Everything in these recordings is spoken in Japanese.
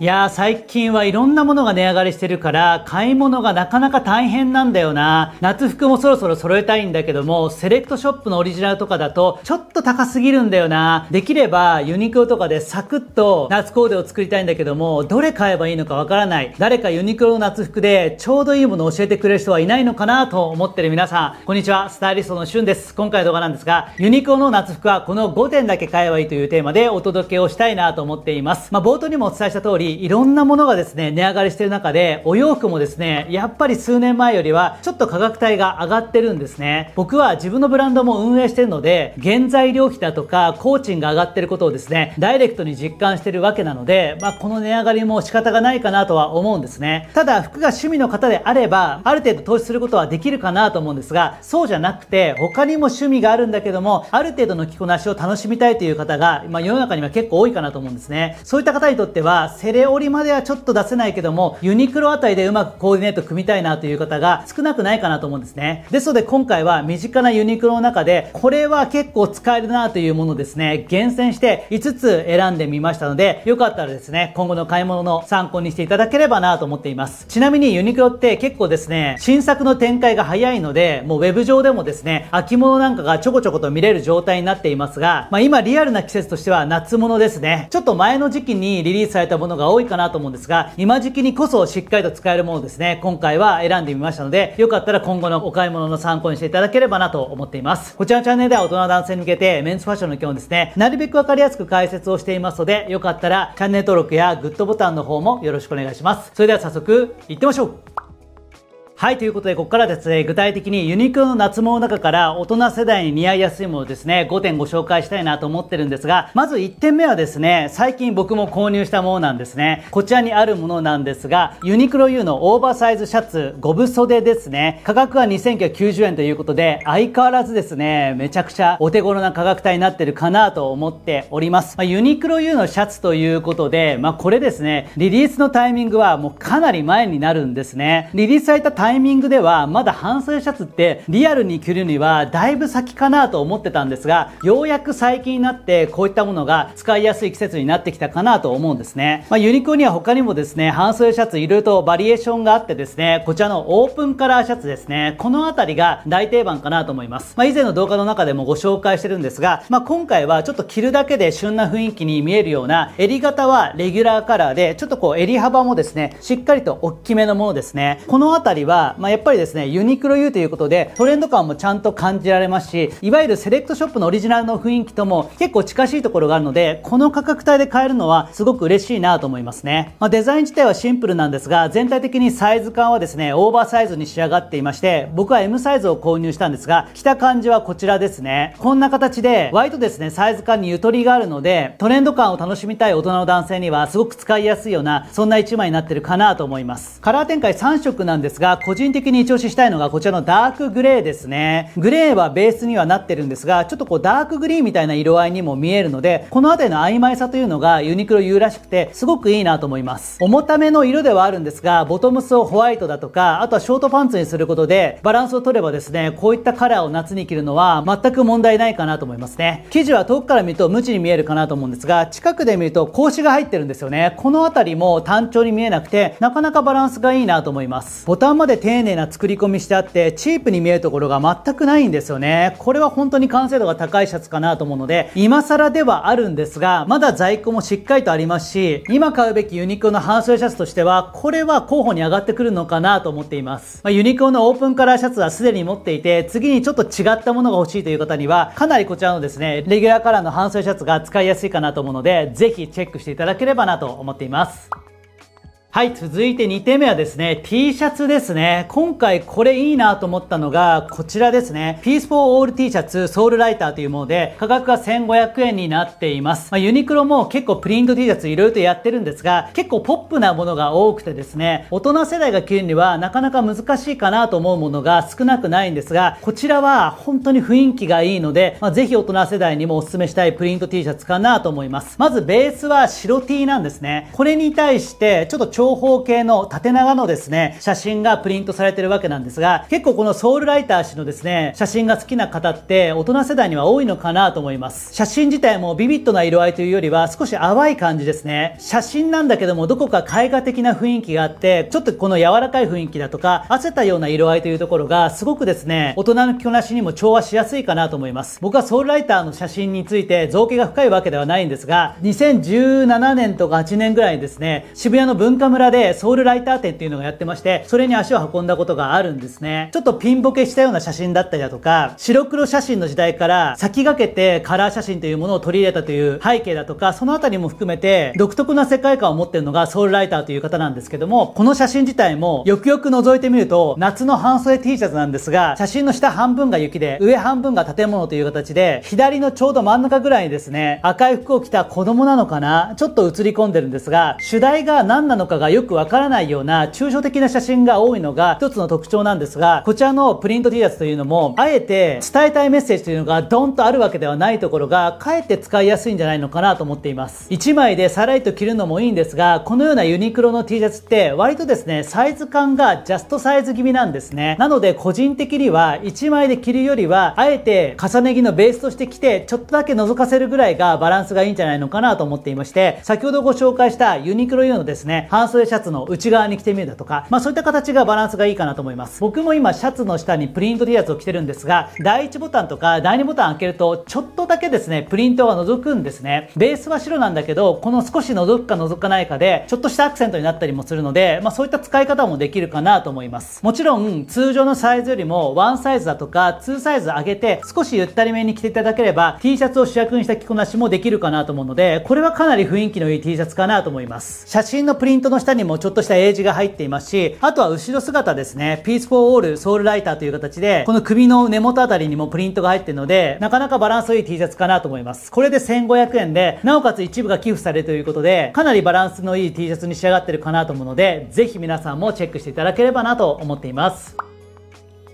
いやー最近はいろんなものが値上がりしてるから買い物がなかなか大変なんだよな夏服もそろそろ揃えたいんだけどもセレクトショップのオリジナルとかだとちょっと高すぎるんだよなできればユニクロとかでサクッと夏コーデを作りたいんだけどもどれ買えばいいのかわからない誰かユニクロの夏服でちょうどいいものを教えてくれる人はいないのかなと思ってる皆さんこんにちはスタイリストのしゅんです今回の動画なんですがユニクロの夏服はこの5点だけ買えばいいというテーマでお届けをしたいなと思っていますまあ冒頭にもお伝えした通りいろんなものがですね、値上がりしている中で、お洋服もですね、やっぱり数年前よりはちょっと価格帯が上がってるんですね。僕は自分のブランドも運営してるので、原材料費だとか、工賃が上がってることをですね、ダイレクトに実感してるわけなので、まあ、この値上がりも仕方がないかなとは思うんですね。ただ、服が趣味の方であれば、ある程度投資することはできるかなと思うんですが、そうじゃなくて、他にも趣味があるんだけども、ある程度の着こなしを楽しみたいという方が、まあ、世の中には結構多いかなと思うんですね。そういった方にとっては、セレ手織りまではちょっと出せないけども、ユニクロあたりでうまくコーディネート組みたいなという方が少なくないかなと思うんですね。ですので今回は身近なユニクロの中で、これは結構使えるなというものをですね、厳選して5つ選んでみましたので、よかったらですね、今後の買い物の参考にしていただければなと思っています。ちなみにユニクロって結構ですね、新作の展開が早いので、もうウェブ上でもですね、秋物なんかがちょこちょこと見れる状態になっていますが、まあ、今リアルな季節としては夏物ですね。ちょっと前の時期にリリースされたものがが多いかなと思うんですが、今時期にこそしっかりと使えるものですね、今回は選んでみましたので、よかったら今後のお買い物の参考にしていただければなと思っています。こちらのチャンネルでは大人の男性に向けて、メンズファッションの基本ですね、なるべくわかりやすく解説をしていますので、よかったらチャンネル登録やグッドボタンの方もよろしくお願いします。それでは早速、行ってみましょうはい、ということで、ここからですね、具体的にユニクロの夏物の中から大人世代に似合いやすいものですね、5点ご紹介したいなと思ってるんですが、まず1点目はですね、最近僕も購入したものなんですね。こちらにあるものなんですが、ユニクロ U のオーバーサイズシャツ5分袖ですね。価格は2990円ということで、相変わらずですね、めちゃくちゃお手頃な価格帯になってるかなと思っております。まあ、ユニクロ U のシャツということで、まあこれですね、リリースのタイミングはもうかなり前になるんですね。リリースされたタイミングではまだ半袖シャツってリアルに着るにはだいぶ先かなと思ってたんですがようやく最近になってこういったものが使いやすい季節になってきたかなと思うんですね、まあ、ユニクロには他にもですね半袖シャツいろいろとバリエーションがあってですねこちらのオープンカラーシャツですねこの辺りが大定番かなと思います、まあ、以前の動画の中でもご紹介してるんですが、まあ、今回はちょっと着るだけで旬な雰囲気に見えるような襟型はレギュラーカラーでちょっとこう襟幅もですねしっかりと大きめのものですねこの辺りはまあ、やっぱりですねユニクロ U ということでトレンド感もちゃんと感じられますしいわゆるセレクトショップのオリジナルの雰囲気とも結構近しいところがあるのでこの価格帯で買えるのはすごく嬉しいなと思いますね、まあ、デザイン自体はシンプルなんですが全体的にサイズ感はですねオーバーサイズに仕上がっていまして僕は M サイズを購入したんですが着た感じはこちらですねこんな形で割とですねサイズ感にゆとりがあるのでトレンド感を楽しみたい大人の男性にはすごく使いやすいようなそんな1枚になってるかなと思いますカラー展開3色なんですが個人的に一押ししたいのがこちらのダークグレーですね。グレーはベースにはなってるんですが、ちょっとこうダークグリーンみたいな色合いにも見えるので、この辺りの曖昧さというのがユニクロうらしくて、すごくいいなと思います。重ための色ではあるんですが、ボトムスをホワイトだとか、あとはショートパンツにすることで、バランスを取ればですね、こういったカラーを夏に着るのは全く問題ないかなと思いますね。生地は遠くから見ると無地に見えるかなと思うんですが、近くで見ると格子が入ってるんですよね。この辺りも単調に見えなくて、なかなかバランスがいいなと思います。ボタンまで丁寧な作り込みしてあってチープに見えるところが全くないんですよねこれは本当に完成度が高いシャツかなと思うので今更ではあるんですがまだ在庫もしっかりとありますし今買うべきユニクロの半袖シャツとしてはこれは候補に上がってくるのかなと思っています、まあ、ユニクロのオープンカラーシャツはすでに持っていて次にちょっと違ったものが欲しいという方にはかなりこちらのですねレギュラーカラーの半袖シャツが使いやすいかなと思うのでぜひチェックしていただければなと思っていますはい、続いて2点目はですね、T シャツですね。今回これいいなと思ったのが、こちらですね。Peace for All T シャツソウルライターというもので、価格が1500円になっています。まあ、ユニクロも結構プリント T シャツいろいろとやってるんですが、結構ポップなものが多くてですね、大人世代が着るにはなかなか難しいかなと思うものが少なくないんですが、こちらは本当に雰囲気がいいので、まあ、ぜひ大人世代にもお勧めしたいプリント T シャツかなと思います。まずベースは白 T なんですね。これに対して、ちょっと長方形の縦長のですね、写真がプリントされてるわけなんですが、結構このソウルライター氏のですね、写真が好きな方って大人世代には多いのかなと思います。写真自体もビビッドな色合いというよりは少し淡い感じですね。写真なんだけどもどこか絵画的な雰囲気があって、ちょっとこの柔らかい雰囲気だとか、汗わたような色合いというところがすごくですね、大人の着こなしにも調和しやすいかなと思います。僕はソウルライターの写真について造形が深いわけではないんですが、2017年とか8年ぐらいにですね、渋谷の文化村でソウルライター展っていうのがやってまして、それに足を運んだことがあるんですね。ちょっとピンボケしたような写真だったりだとか、白黒写真の時代から先駆けてカラー写真というものを取り入れたという背景だとか、そのあたりも含めて独特な世界観を持ってるのがソウルライターという方なんですけども、この写真自体もよくよく覗いてみると、夏の半袖 T シャツなんですが、写真の下半分が雪で、上半分が建物という形で、左のちょうど真ん中ぐらいにですね、赤い服を着た子供なのかな、ちょっと映り込んでるんですが、主題が何なのかがよくわからないような抽象的な写真が多いのが一つの特徴なんですが、こちらのプリント T シャツというのも、あえて伝えたいメッセージというのがドンとあるわけではないところが、かえって使いやすいんじゃないのかなと思っています。1枚でさらりと着るのもいいんですが、このようなユニクロの T シャツって割とですね、サイズ感がジャストサイズ気味なんですね。なので個人的には1枚で着るよりは、あえて重ね着のベースとして着て、ちょっとだけ覗かせるぐらいがバランスがいいんじゃないのかなと思っていまして、先ほどご紹介したユニクロ U のですね、半そういうシャツの内側に着てみるだとか、まあそういった形がバランスがいいかなと思います。僕も今シャツの下にプリント T シャツを着てるんですが、第1ボタンとか第2ボタン開けると、ちょっとだけですね、プリントが覗くんですね。ベースは白なんだけど、この少し覗くか覗かないかで、ちょっとしたアクセントになったりもするので、まあそういった使い方もできるかなと思います。もちろん、通常のサイズよりも1サイズだとか2サイズ上げて、少しゆったりめに着ていただければ、T シャツを主役にした着こなしもできるかなと思うので、これはかなり雰囲気のいい T シャツかなと思います。写真のプリントの下にもちょっとした英字が入っていますし、あとは後ろ姿ですね、ピースフォーオールソウルライターという形で、この首の根元あたりにもプリントが入ってるので、なかなかバランスいい T シャツかなと思います。これで1500円で、なおかつ一部が寄付されるということで、かなりバランスのいい T シャツに仕上がってるかなと思うので、ぜひ皆さんもチェックしていただければなと思っています。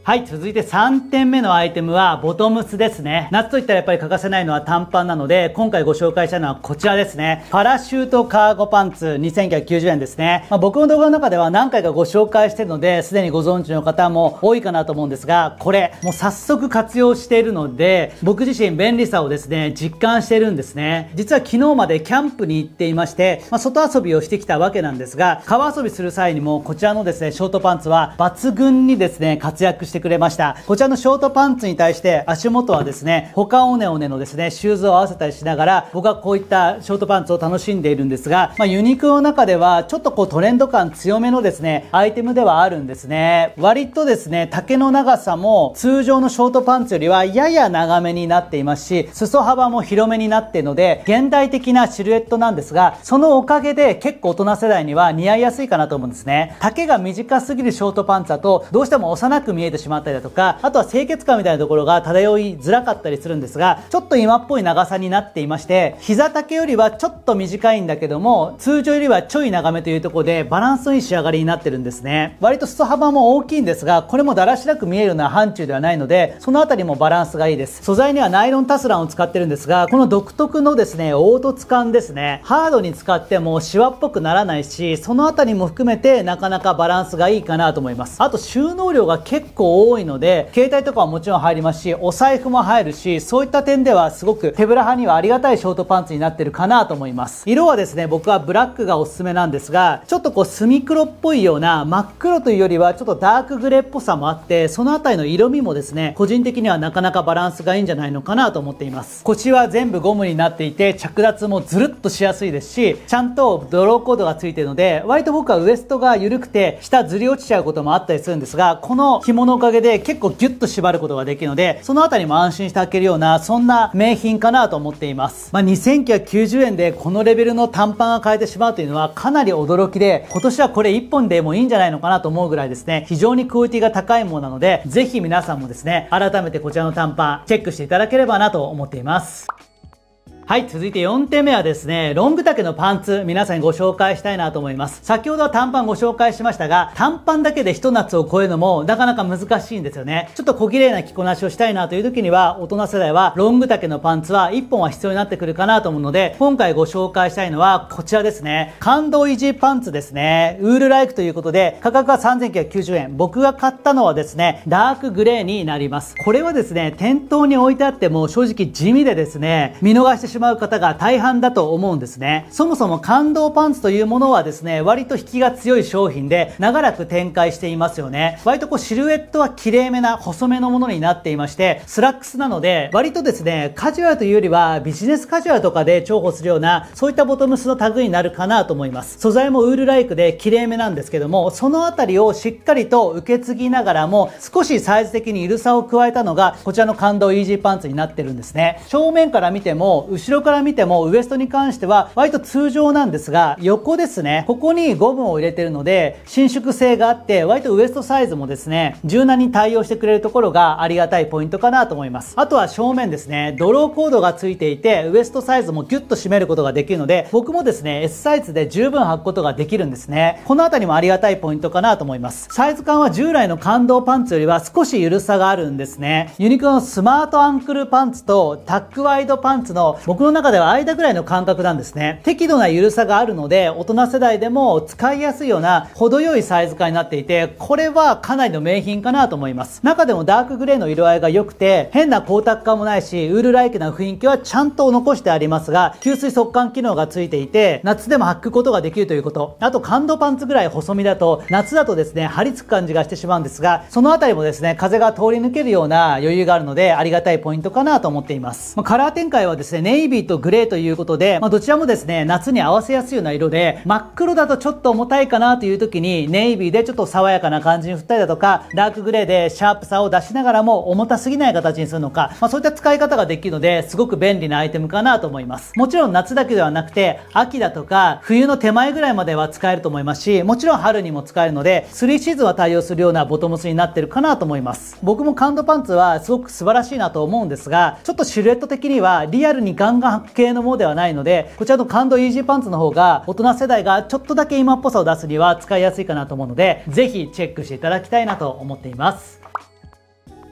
はい、続いて3点目のアイテムはボトムスですね。夏といったらやっぱり欠かせないのは短パンなので、今回ご紹介したのはこちらですね。パラシュートカーゴパンツ2990円ですね。まあ、僕の動画の中では何回かご紹介してるので、すでにご存知の方も多いかなと思うんですが、これ、もう早速活用しているので、僕自身便利さをですね、実感してるんですね。実は昨日までキャンプに行っていまして、まあ、外遊びをしてきたわけなんですが、川遊びする際にもこちらのですね、ショートパンツは抜群にですね、活躍してしてくれました。こちらのショートパンツに対して足元はですね、他オネオネのですね、シューズを合わせたりしながら、僕はこういったショートパンツを楽しんでいるんですが、まあ、ユニクロの中ではちょっとこうトレンド感強めのですね、アイテムではあるんですね。割とですね、丈の長さも通常のショートパンツよりはやや長めになっていますし、裾幅も広めになっているので、現代的なシルエットなんですが、そのおかげで結構大人世代には似合いやすいかなと思うんですね。丈が短すぎるショートパンツだと、どうしても幼く見えてしまうしまったりだとかあとは清潔感みたいなところが漂いづらかったりするんですがちょっと今っぽい長さになっていまして膝丈よりはちょっと短いんだけども通常よりはちょい長めというところでバランスのいい仕上がりになってるんですね割と裾幅も大きいんですがこれもだらしなく見えるような範疇ではないのでその辺りもバランスがいいです素材にはナイロンタスランを使ってるんですがこの独特のですね凹凸感ですねハードに使ってもシワっぽくならないしその辺りも含めてなかなかバランスがいいかなと思いますあと収納量が結構多いので携帯とかはもちろん入りますしお財布も入るしそういった点ではすごく手ぶら派にはありがたいショートパンツになってるかなと思います色はですね僕はブラックがおすすめなんですがちょっとこうク黒っぽいような真っ黒というよりはちょっとダークグレーっぽさもあってその辺りの色味もですね個人的にはなかなかバランスがいいんじゃないのかなと思っています腰は全部ゴムになっていて着脱もズルっとしやすいですしちゃんとドローコードがついてるので割と僕はウエストが緩くて下ずり落ちちゃうこともあったりするんですがこの着物がかげで結構ギュッと縛ることができるので、そのあたりも安心して開けるような、そんな名品かなと思っています。まあ、2990円でこのレベルの短パンが買えてしまうというのはかなり驚きで、今年はこれ1本でもいいんじゃないのかなと思うぐらいですね、非常にクオリティが高いものなので、ぜひ皆さんもですね、改めてこちらの短パンチェックしていただければなと思っています。はい、続いて4点目はですね、ロング丈のパンツ、皆さんにご紹介したいなと思います。先ほどは短パンご紹介しましたが、短パンだけで一夏を超えるのもなかなか難しいんですよね。ちょっと小綺麗な着こなしをしたいなという時には、大人世代はロング丈のパンツは1本は必要になってくるかなと思うので、今回ご紹介したいのはこちらですね。感動維持パンツですね。ウールライクということで、価格は3990円。僕が買ったのはですね、ダークグレーになります。これはですね、店頭に置いてあっても正直地味でですね、見逃してしましまう方が大半だと思うんですね。そもそも感動パンツというものはですね、割と引きが強い商品で、長らく展開していますよね。割とこうシルエットは綺麗めな細めのものになっていまして、スラックスなので、割とですね、カジュアルというよりはビジネスカジュアルとかで重宝するような、そういったボトムスの類になるかなと思います。素材もウールライクで綺麗めなんですけども、そのあたりをしっかりと受け継ぎながらも、少しサイズ的に緩さを加えたのが、こちらの感動イージーパンツになってるんですね。正面から見ても、後ろから見てもウエストに関しては割と通常なんですが、横ですね、ここにゴムを入れてるので、伸縮性があって、割とウエストサイズもですね、柔軟に対応してくれるところがありがたいポイントかなと思います。あとは正面ですね、ドローコードが付いていて、ウエストサイズもギュッと締めることができるので、僕もですね、S サイズで十分履くことができるんですね。この辺りもありがたいポイントかなと思います。サイズ感は従来の感動パンツよりは少し緩さがあるんですね。ユニクロのスマートアンクルパンツとタックワイドパンツの僕の中では間ぐらいの感覚なんですね適度な緩さがあるので大人世代でも使いやすいような程よいサイズ感になっていてこれはかなりの名品かなと思います中でもダークグレーの色合いが良くて変な光沢感もないしウールライクな雰囲気はちゃんと残してありますが吸水速乾機能がついていて夏でも履くことができるということあと感動パンツぐらい細身だと夏だとですね張り付く感じがしてしまうんですがその辺りもですね風が通り抜けるような余裕があるのでありがたいポイントかなと思っています、まあ、カラー展開はですねイビーとグレーということで、まあ、どちらもですね、夏に合わせやすいような色で、真っ黒だとちょっと重たいかなという時に、ネイビーでちょっと爽やかな感じに振ったりだとか、ダークグレーでシャープさを出しながらも重たすぎない形にするのか、まあ、そういった使い方ができるので、すごく便利なアイテムかなと思います。もちろん夏だけではなくて、秋だとか、冬の手前ぐらいまでは使えると思いますし、もちろん春にも使えるので、3シーズンは対応するようなボトムスになってるかなと思います。僕も感度パンツはすごく素晴らしいなと思うんですが、ちょっとシルエット的にはリアルにガン弾丸系のものではないのでこちらの感度イージーパンツの方が大人世代がちょっとだけ今っぽさを出すには使いやすいかなと思うのでぜひチェックしていただきたいなと思っています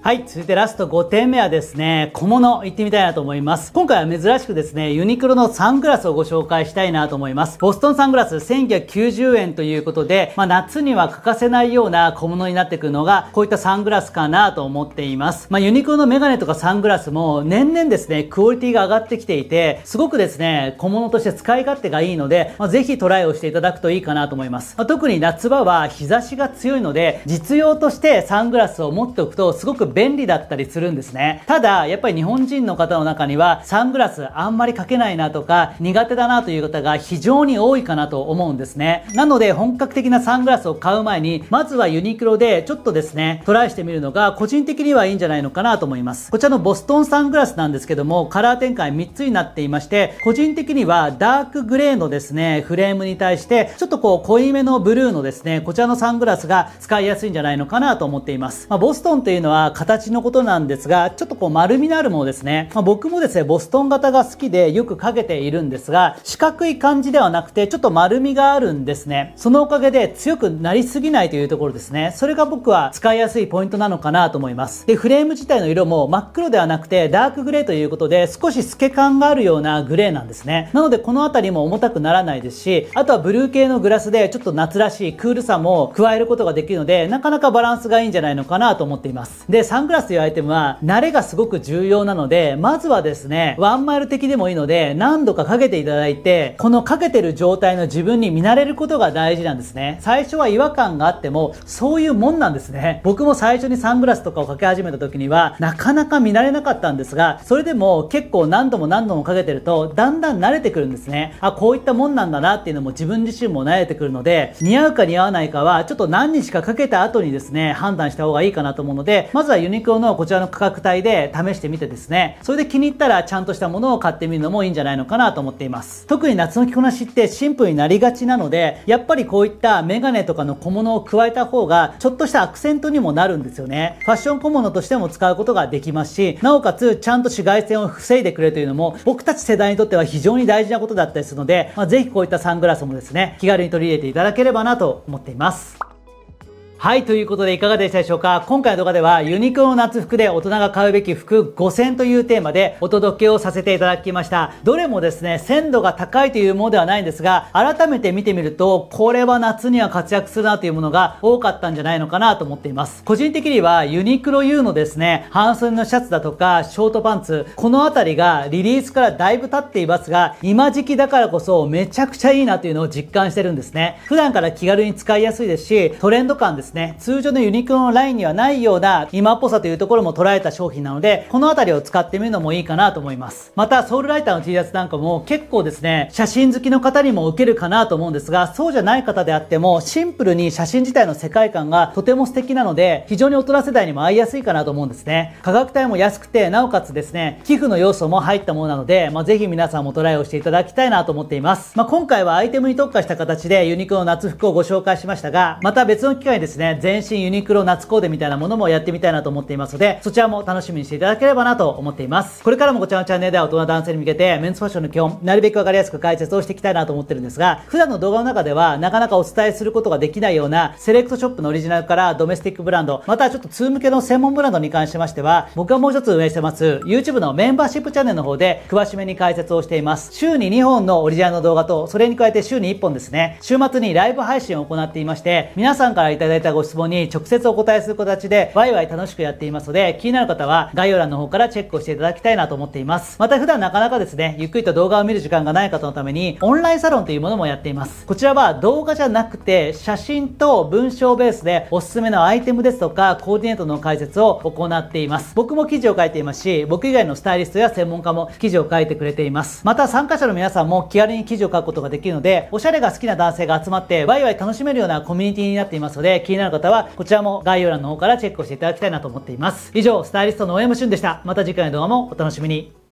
はい、続いてラスト5点目はですね、小物行ってみたいなと思います。今回は珍しくですね、ユニクロのサングラスをご紹介したいなと思います。ボストンサングラス1990円ということで、まあ、夏には欠かせないような小物になってくるのが、こういったサングラスかなと思っています。まあ、ユニクロのメガネとかサングラスも年々ですね、クオリティが上がってきていて、すごくですね、小物として使い勝手がいいので、まあ、ぜひトライをしていただくといいかなと思います。まあ、特に夏場は日差しが強いので、実用としてサングラスを持っておくとすごく便利だったりするんですね。ただ、やっぱり日本人の方の中には、サングラスあんまりかけないなとか、苦手だなという方が非常に多いかなと思うんですね。なので、本格的なサングラスを買う前に、まずはユニクロでちょっとですね、トライしてみるのが、個人的にはいいんじゃないのかなと思います。こちらのボストンサングラスなんですけども、カラー展開3つになっていまして、個人的にはダークグレーのですね、フレームに対して、ちょっとこう濃いめのブルーのですね、こちらのサングラスが使いやすいんじゃないのかなと思っています。まあ、ボストンというのは形のことなんですが、ちょっとこう丸みのあるものですね。まあ、僕もですね、ボストン型が好きでよくかけているんですが、四角い感じではなくて、ちょっと丸みがあるんですね。そのおかげで強くなりすぎないというところですね。それが僕は使いやすいポイントなのかなと思います。で、フレーム自体の色も真っ黒ではなくて、ダークグレーということで、少し透け感があるようなグレーなんですね。なので、この辺りも重たくならないですし、あとはブルー系のグラスで、ちょっと夏らしいクールさも加えることができるので、なかなかバランスがいいんじゃないのかなと思っています。で、で、サングラスというアイテムは、慣れがすごく重要なので、まずはですね、ワンマイル的でもいいので、何度かかけていただいて、このかけてる状態の自分に見慣れることが大事なんですね。最初は違和感があっても、そういうもんなんですね。僕も最初にサングラスとかをかけ始めた時には、なかなか見慣れなかったんですが、それでも結構何度も何度もかけてると、だんだん慣れてくるんですね。あ、こういったもんなんだなっていうのも自分自身も慣れてくるので、似合うか似合わないかは、ちょっと何日かかけた後にですね、判断した方がいいかなと思うので、まずははユニクロのこちらの価格帯で試してみてですね、それで気に入ったらちゃんとしたものを買ってみるのもいいんじゃないのかなと思っています。特に夏の着こなしってシンプルになりがちなので、やっぱりこういったメガネとかの小物を加えた方が、ちょっとしたアクセントにもなるんですよね。ファッション小物としても使うことができますし、なおかつちゃんと紫外線を防いでくれるというのも、僕たち世代にとっては非常に大事なことだったりするので、まあ、ぜひこういったサングラスもですね、気軽に取り入れていただければなと思っています。はい、ということでいかがでしたでしょうか今回の動画ではユニクロの夏服で大人が買うべき服5 0 0 0というテーマでお届けをさせていただきました。どれもですね、鮮度が高いというものではないんですが、改めて見てみると、これは夏には活躍するなというものが多かったんじゃないのかなと思っています。個人的にはユニクロ U のですね、半袖のシャツだとか、ショートパンツ、このあたりがリリースからだいぶ経っていますが、今時期だからこそめちゃくちゃいいなというのを実感してるんですね。普段から気軽に使いやすいですし、トレンド感ですね。通常のユニクロのラインにはないような今っぽさというところも捉えた商品なので、この辺りを使ってみるのもいいかなと思います。また、ソウルライターの T シャツなんかも結構ですね、写真好きの方にも受けるかなと思うんですが、そうじゃない方であっても、シンプルに写真自体の世界観がとても素敵なので、非常に大人世代にも合いやすいかなと思うんですね。価格帯も安くて、なおかつですね、寄付の要素も入ったものなので、まあ、ぜひ皆さんもトライをしていただきたいなと思っています。まあ、今回はアイテムに特化した形でユニクロの夏服をご紹介しましたが、また別の機会にですねですね、全身ユニクロ夏コーデみたいなものもやってみたいなと思っていますので、そちらも楽しみにしていただければなと思っています。これからもこちらのチャンネルでは大人男性に向けて、メンズファッションの基本、なるべく分かりやすく解説をしていきたいなと思ってるんですが、普段の動画の中では、なかなかお伝えすることができないような、セレクトショップのオリジナルからドメスティックブランド、またちょっと通向けの専門ブランドに関しましては、僕がもう一つ運営してます、YouTube のメンバーシップチャンネルの方で、詳しめに解説をしています。週に2本のオリジナルの動画と、それに加えて週に1本ですね、週末にライブ配信を行っていまして、皆さんから頂いたたご質問に直接お答えする形で、ワイワイ楽しくやっていますので、気になる方は概要欄の方からチェックをしていただきたいなと思っています。また普段なかなかですね、ゆっくりと動画を見る時間がない方のために、オンラインサロンというものもやっています。こちらは動画じゃなくて、写真と文章ベースでおすすめのアイテムですとか、コーディネートの解説を行っています。僕も記事を書いていますし、僕以外のスタイリストや専門家も記事を書いてくれています。また参加者の皆さんも気軽に記事を書くことができるので、おしゃれが好きな男性が集まって、ワイワイ楽しめるようなコミュニティになっていますので、気気になる方は、こちらも概要欄の方からチェックをしていただきたいなと思っています。以上、スタイリストの大山俊でした。また次回の動画もお楽しみに。